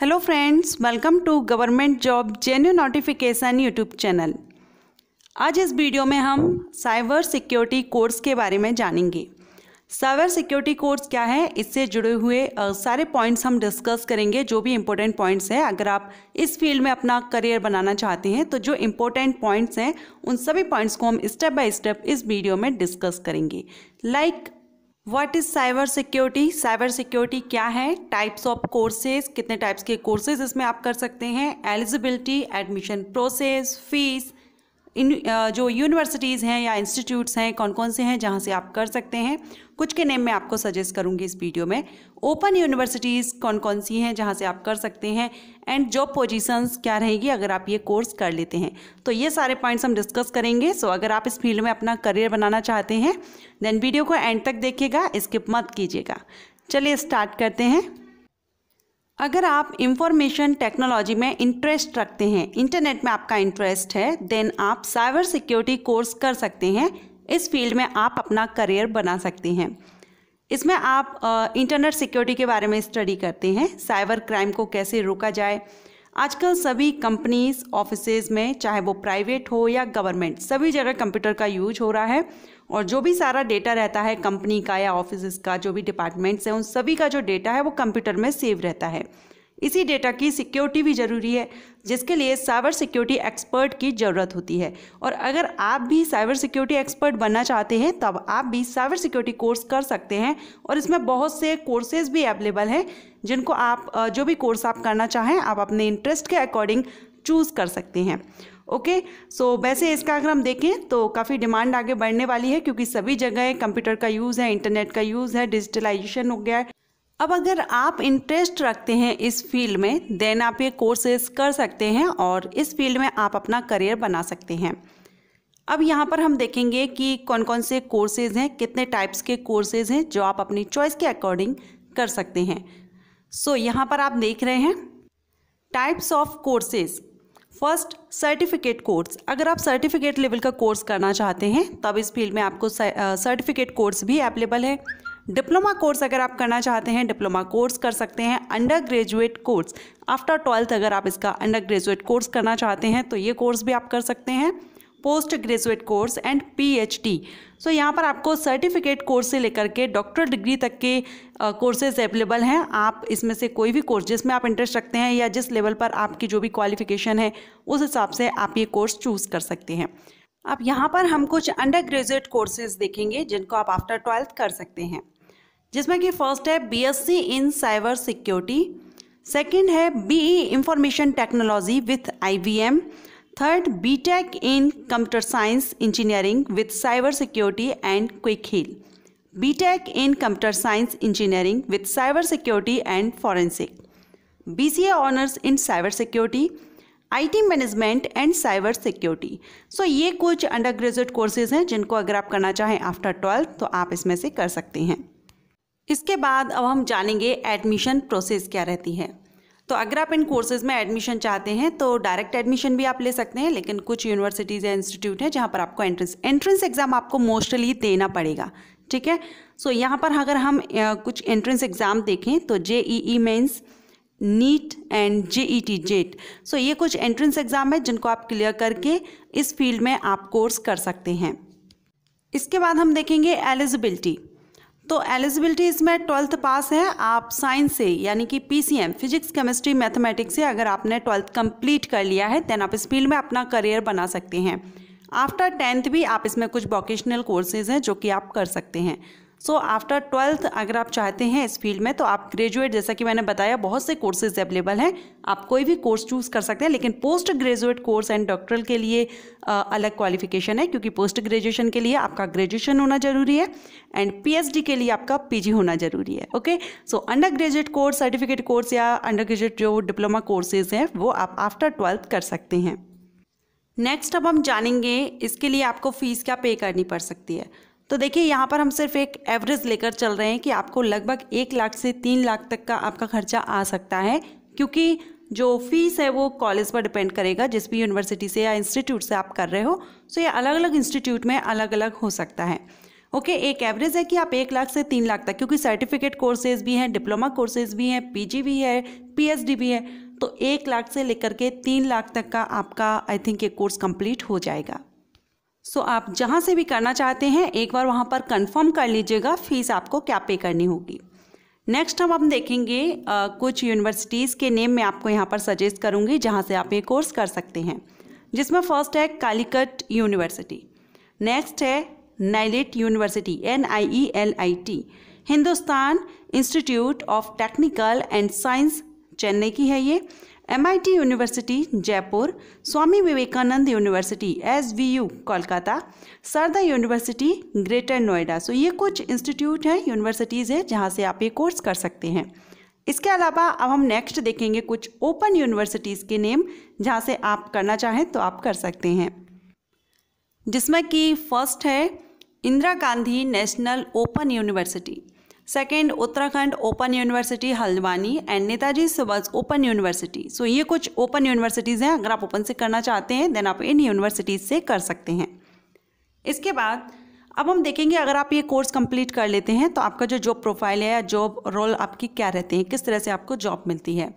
hello friends welcome to government job genuine notification YouTube channel आज इस video में हम साइबर सिक्योरिटी कोर्स के बारे में जानेंगे साइबर सिक्योरिटी कोर्स क्या है इससे जुड़े हुए सारे पॉइंट्स हम डिस्कस करेंगे जो भी इम्पोर्टेंट पॉइंट्स हैं अगर आप इस फील्ड में अपना करियर बनाना चाहते हैं तो जो इम्पोर्टेंट पॉइंट्स हैं उन सभी पॉइंट्स को हम स्टेप बाय स्टेप इस वीडियो में डिस्कस करेंगे like like, what is cyber security cyber security क्या है टाइप्स ऑफ कोर्सेज कितने टाइप्स के कोर्सेज इसमें आप कर सकते हैं एलिजिबिलिटी एडमिशन प्रोसेस फीस इन जो यूनिवर्सिटीज़ हैं या इंस्टीट्यूट्स हैं कौन कौन से हैं जहाँ से आप कर सकते हैं कुछ के नेम मैं आपको सजेस्ट करूँगी इस वीडियो में ओपन यूनिवर्सिटीज़ कौन कौन सी हैं जहाँ से आप कर सकते हैं एंड जॉब पोजीशंस क्या रहेगी अगर आप ये कोर्स कर लेते हैं तो ये सारे पॉइंट्स हम डिस्कस करेंगे सो so, अगर आप इस फील्ड में अपना करियर बनाना चाहते हैं देन वीडियो को एंड तक देखिएगा स्किप मत कीजिएगा चलिए स्टार्ट करते हैं अगर आप इंफॉर्मेशन टेक्नोलॉजी में इंटरेस्ट रखते हैं इंटरनेट में आपका इंटरेस्ट है देन आप साइबर सिक्योरिटी कोर्स कर सकते हैं इस फील्ड में आप अपना करियर बना सकते हैं इसमें आप इंटरनेट सिक्योरिटी के बारे में स्टडी करते हैं साइबर क्राइम को कैसे रोका जाए आजकल सभी कंपनीज ऑफिस में चाहे वो प्राइवेट हो या गवर्नमेंट सभी जगह कंप्यूटर का यूज हो रहा है और जो भी सारा डेटा रहता है कंपनी का या ऑफिस का जो भी डिपार्टमेंट्स हैं उन सभी का जो डेटा है वो कंप्यूटर में सेव रहता है इसी डेटा की सिक्योरिटी भी ज़रूरी है जिसके लिए साइबर सिक्योरिटी एक्सपर्ट की ज़रूरत होती है और अगर आप भी साइबर सिक्योरिटी एक्सपर्ट बनना चाहते हैं तब आप भी साइबर सिक्योरिटी कोर्स कर सकते हैं और इसमें बहुत से कोर्सेज भी अवेलेबल हैं जिनको आप जो भी कोर्स आप करना चाहें आप अपने इंटरेस्ट के अकॉर्डिंग चूज़ कर सकते हैं ओके सो वैसे इसका अगर हम देखें तो काफ़ी डिमांड आगे बढ़ने वाली है क्योंकि सभी जगह कंप्यूटर का यूज़ है इंटरनेट का यूज़ है डिजिटलाइजेशन हो गया है अब अगर आप इंटरेस्ट रखते हैं इस फील्ड में देन आप ये कोर्सेस कर सकते हैं और इस फील्ड में आप अपना करियर बना सकते हैं अब यहाँ पर हम देखेंगे कि कौन कौन से कोर्सेज हैं कितने टाइप्स के कोर्सेज हैं जो आप अपनी चॉइस के अकॉर्डिंग कर सकते हैं सो so, यहाँ पर आप देख रहे हैं types of courses first certificate course अगर आप सर्टिफिकेट लेवल का कोर्स करना चाहते हैं तब इस फील्ड में आपको सर्टिफिकेट कोर्स भी अवेलेबल है डिप्लोमा कोर्स अगर आप करना चाहते हैं डिप्लोमा कोर्स कर सकते हैं undergraduate course after twelfth अगर आप इसका अंडर ग्रेजुएट कोर्स करना चाहते हैं तो ये कोर्स भी आप कर सकते हैं postgraduate course and PhD so यहाँ पर आपको सर्टिफिकेट कोर्स से लेकर के डॉक्टर डिग्री तक के कोर्सेज uh, अवेलेबल हैं आप इसमें से कोई भी कोर्स जिसमें आप इंटरेस्ट रखते हैं या जिस लेवल पर आपकी जो भी क्वालिफिकेशन है उस हिसाब से आप ये कोर्स चूज़ कर सकते हैं अब यहाँ पर हम कुछ अंडर ग्रेजुएट कोर्सेज देखेंगे जिनको आप आफ्टर ट्वेल्थ कर सकते हैं जिसमें कि फर्स्ट है BSc in cyber security second है BE information technology with IBM third BTech in computer science engineering with cyber security and Quick Heal BTech in computer science engineering with cyber security and forensic BCA honours in cyber security IT management and cyber security so ये कुछ under graduate courses हैं जिनको अगर आप करना चाहें after twelfth तो आप इसमें से कर सकते हैं इसके बाद अब हम जानेंगे एडमिशन प्रोसेस क्या रहती है तो अगर आप इन कोर्सेज़ में एडमिशन चाहते हैं तो डायरेक्ट एडमिशन भी आप ले सकते हैं लेकिन कुछ यूनिवर्सिटीज़ या इंस्टीट्यूट हैं जहाँ पर आपको एंट्रेंस एंट्रेंस एग्ज़ाम आपको मोस्टली देना पड़ेगा ठीक है सो so, यहाँ पर अगर हम कुछ एंट्रेंस एग्ज़ाम देखें तो J E E mains NEET and J E T jet so ये कुछ एंट्रेंस एग्ज़ाम है जिनको आप क्लियर करके इस फील्ड में आप कोर्स कर सकते हैं इसके बाद हम देखेंगे एलिजिबिलिटी तो एलिजिबिलिटी इसमें ट्वेल्थ पास है आप साइंस से यानी कि पीसीएम फिजिक्स केमिस्ट्री मैथमेटिक्स से अगर आपने ट्वेल्थ कंप्लीट कर लिया है देन आप इस फील्ड में अपना करियर बना सकते हैं आफ्टर टेंथ भी आप इसमें कुछ वोकेशनल कोर्सेज हैं जो कि आप कर सकते हैं सो आफ्टर ट्वेल्थ अगर आप चाहते हैं इस फील्ड में तो आप ग्रेजुएट जैसा कि मैंने बताया बहुत से कोर्सेज अवेलेबल हैं आप कोई भी कोर्स चूज़ कर सकते हैं लेकिन postgraduate course and doctoral के लिए आ, अलग क्वालिफिकेशन है क्योंकि पोस्ट ग्रेजुएशन के लिए आपका ग्रेजुएशन होना ज़रूरी है एंड पी के लिए आपका पी होना ज़रूरी है okay so undergraduate course certificate course या अंडर ग्रेजुएट जो डिप्लोमा कोर्सेज हैं वो आप आफ्टर ट्वेल्थ कर सकते हैं नेक्स्ट अब हम जानेंगे इसके लिए आपको फ़ीस क्या पे करनी पड़ सकती है तो देखिए यहाँ पर हम सिर्फ एक एवरेज लेकर चल रहे हैं कि आपको लगभग एक लाख से तीन लाख तक का आपका खर्चा आ सकता है क्योंकि जो फीस है वो कॉलेज पर डिपेंड करेगा जिस भी यूनिवर्सिटी से या इंस्टीट्यूट से आप कर रहे हो सो ये अलग अलग इंस्टीट्यूट में अलग अलग हो सकता है ओके okay, एक एवरेज है कि आप एक लाख से तीन लाख तक क्योंकि सर्टिफिकेट कोर्सेज भी हैं डिप्लोमा कोर्सेज भी हैं पीजी भी है पीएचडी भी है तो एक लाख से लेकर के तीन लाख तक का आपका आई थिंक ये कोर्स कंप्लीट हो जाएगा सो आप जहाँ से भी करना चाहते हैं एक बार वहाँ पर कंफर्म कर लीजिएगा फीस आपको क्या पे करनी होगी नेक्स्ट हम आप देखेंगे आ, कुछ यूनिवर्सिटीज़ के नेम मैं आपको यहाँ पर सजेस्ट करूँगी जहाँ से आप ये कोर्स कर सकते हैं जिसमें फर्स्ट है कालीकट यूनिवर्सिटी नेक्स्ट है NIELIT university N I E L I T Hindustan institute of technical and science Chennai की है ये MIT university Jaipur Swami Vivekananda university S Kolkata Sharda university greater Noida so ये कुछ इंस्टीट्यूट हैं यूनिवर्सिटीज़ हैं जहाँ से आप ये कोर्स कर सकते हैं इसके अलावा अब हम नेक्स्ट देखेंगे कुछ ओपन यूनिवर्सिटीज़ के नेम जहाँ से आप करना चाहें तो आप कर सकते हैं जिसमें कि फर्स्ट है Indira Gandhi national open university second Uttarakhand open university Haldwani and Netaji Subhash open university so ये कुछ ओपन यूनिवर्सिटीज़ हैं अगर आप ओपन से करना चाहते हैं देन आप इन यूनिवर्सिटीज़ से कर सकते हैं इसके बाद अब हम देखेंगे अगर आप ये कोर्स कंप्लीट कर लेते हैं तो आपका जो जॉब प्रोफाइल है या जॉब रोल आपकी क्या रहते हैं किस तरह से आपको जॉब मिलती है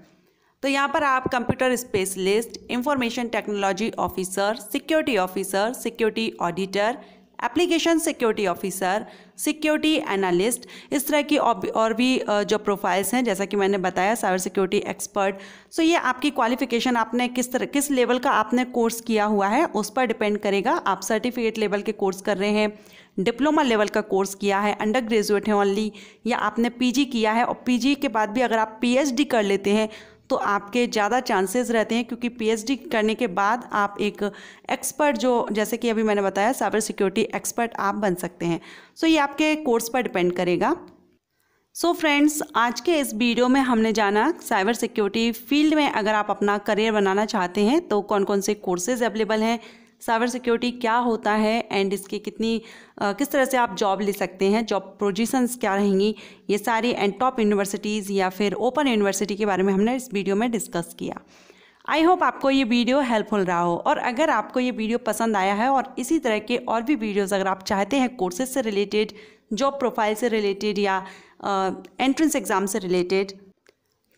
तो यहाँ पर आप computer specialist information technology officer security officer security auditor application security officer security analyst इस तरह की और भी जो प्रोफाइल्स हैं जैसा कि मैंने बताया साइबर सिक्योरिटी एक्सपर्ट सो ये आपकी क्वालिफिकेशन आपने किस तरह किस लेवल का आपने कोर्स किया हुआ है उस पर डिपेंड करेगा आप सर्टिफिकेट लेवल के कोर्स कर रहे हैं डिप्लोमा लेवल का कोर्स किया है अंडर ग्रेजुएट हैं ओनली या आपने पीजी किया है और पीजी के बाद भी अगर आप पीएचडी कर लेते हैं तो आपके ज़्यादा चांसेस रहते हैं क्योंकि पीएचडी करने के बाद आप एक एक्सपर्ट जो जैसे कि अभी मैंने बताया साइबर सिक्योरिटी एक्सपर्ट आप बन सकते हैं सो ये आपके कोर्स पर डिपेंड करेगा सो so फ्रेंड्स आज के इस वीडियो में हमने जाना साइबर सिक्योरिटी फील्ड में अगर आप अपना करियर बनाना चाहते हैं तो कौन कौन से कोर्सेज अवेलेबल हैं साइबर सिक्योरिटी क्या होता है एंड इसके कितनी किस तरह से आप जॉब ले सकते हैं जॉब प्रोजिशंस क्या रहेंगी ये सारी एंड टॉप यूनिवर्सिटीज़ या फिर ओपन यूनिवर्सिटी के बारे में हमने इस वीडियो में डिस्कस किया आई होप आपको ये वीडियो हेल्पफुल रहा हो और अगर आपको ये वीडियो पसंद आया है और इसी तरह के और भी वीडियोज़ अगर आप चाहते हैं कोर्सेज से रिलेटेड जॉब प्रोफाइल से रिलेटेड या एंट्रेंस एग्ज़ाम से रिलेटेड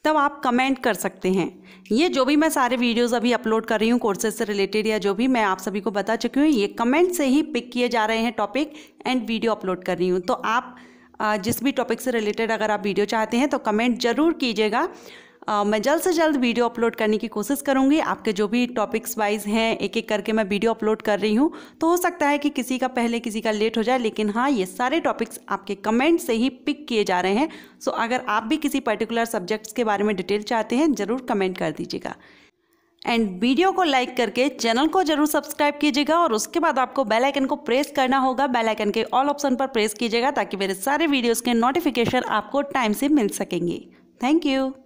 तब आप कमेंट कर सकते हैं ये जो भी मैं सारे वीडियोस अभी अपलोड कर रही हूँ कोर्सेज से रिलेटेड या जो भी मैं आप सभी को बता चुकी हूँ ये कमेंट से ही पिक किए जा रहे हैं टॉपिक एंड वीडियो अपलोड कर रही हूँ तो आप जिस भी टॉपिक से रिलेटेड अगर आप वीडियो चाहते हैं तो कमेंट ज़रूर कीजिएगा आ, मैं जल्द से जल्द वीडियो अपलोड करने की कोशिश करूंगी आपके जो भी टॉपिक्स वाइज हैं एक एक करके मैं वीडियो अपलोड कर रही हूँ तो हो सकता है कि किसी का पहले किसी का लेट हो जाए लेकिन हाँ ये सारे टॉपिक्स आपके कमेंट से ही पिक किए जा रहे हैं सो अगर आप भी किसी पर्टिकुलर सब्जेक्ट्स के बारे में डिटेल चाहते हैं ज़रूर कमेंट कर दीजिएगा एंड वीडियो को लाइक करके चैनल को जरूर सब्सक्राइब कीजिएगा और उसके बाद आपको बेल आइकन को प्रेस करना होगा बेल आइकन के ऑल ऑप्शन पर प्रेस कीजिएगा ताकि मेरे सारे वीडियोस के नोटिफिकेशन आपको टाइम से मिल सकेंगे थैंक यू